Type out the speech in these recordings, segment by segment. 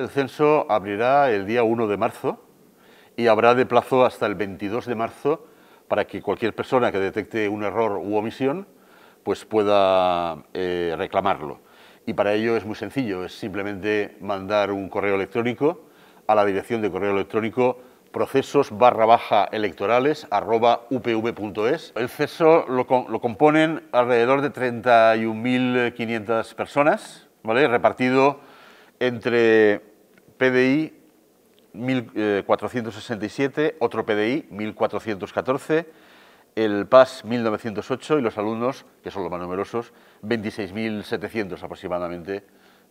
El censo abrirá el día 1 de marzo y habrá de plazo hasta el 22 de marzo para que cualquier persona que detecte un error u omisión pues pueda eh, reclamarlo. Y para ello es muy sencillo, es simplemente mandar un correo electrónico a la dirección de correo electrónico procesos barra baja electorales arroba upv.es. El censo lo, componen alrededor de 31.500 personas, ¿vale? repartido entre PDI 1467, eh, otro PDI 1414, el PAS 1908 y los alumnos, que son los más numerosos, 26.700 aproximadamente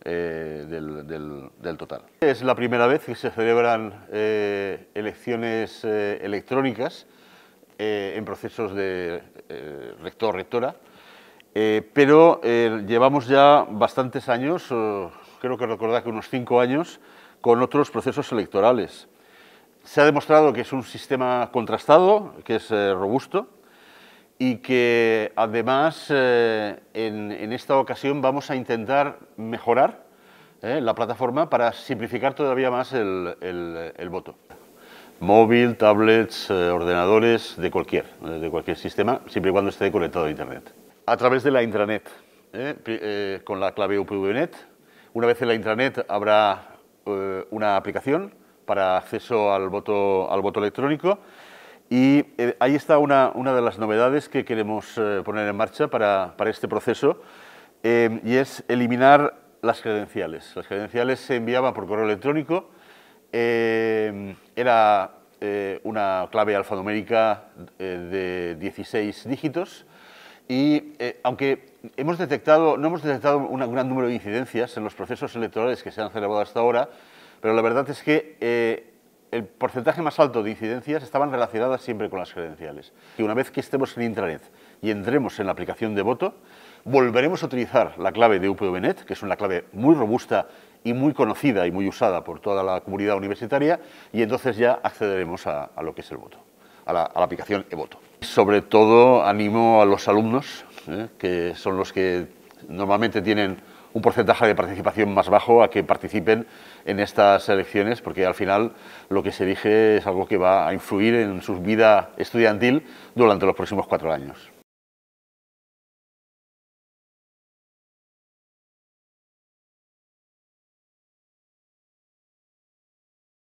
eh, del, total. Es la primera vez que se celebran eh, elecciones electrónicas en procesos de rector-rectora, pero llevamos ya bastantes años, creo que recordar que unos cinco años, con otros procesos electorales. Se ha demostrado que es un sistema contrastado, que es eh, robusto y que además eh, en, esta ocasión vamos a intentar mejorar eh, la plataforma para simplificar todavía más el, voto. Móvil, tablets, ordenadores, de cualquier, de cualquier sistema, siempre y cuando esté conectado a Internet. A través de la intranet, con la clave UPVNet. Una vez en la intranet habrá eh, una aplicación para acceso al voto, al voto electrónico y eh, ahí está una, de las novedades que queremos eh, poner en marcha para, para este proceso y es eliminar las credenciales. Las credenciales se enviaban por correo electrónico, era una clave alfanumérica de 16 dígitos y eh, aunque hemos detectado, no hemos detectado un gran número de incidencias en los procesos electorales que se han celebrado hasta ahora, pero la verdad es que eh, el porcentaje más alto de incidencias estaban relacionadas siempre con las credenciales. Y una vez que estemos en intranet y entremos en la aplicación de voto, volveremos a utilizar la clave de UPVNet, que es una clave muy robusta y muy conocida y muy usada por toda la comunidad universitaria, y entonces ya accederemos a, lo que es el voto, a la, aplicación e voto. Sobre todo animo a los alumnos, ¿eh? que son los que normalmente tienen un porcentaje de participación más bajo a que participen en estas elecciones, porque al final lo que se elige es algo que va a influir en su vida estudiantil durante los próximos cuatro años.